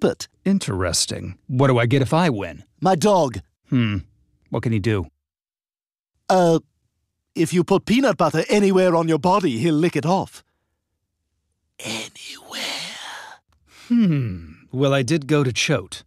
But interesting. What do I get if I win? My dog. Hmm. What can he do? Uh, if you put peanut butter anywhere on your body, he'll lick it off. Anywhere. Hmm. Well, I did go to Choate.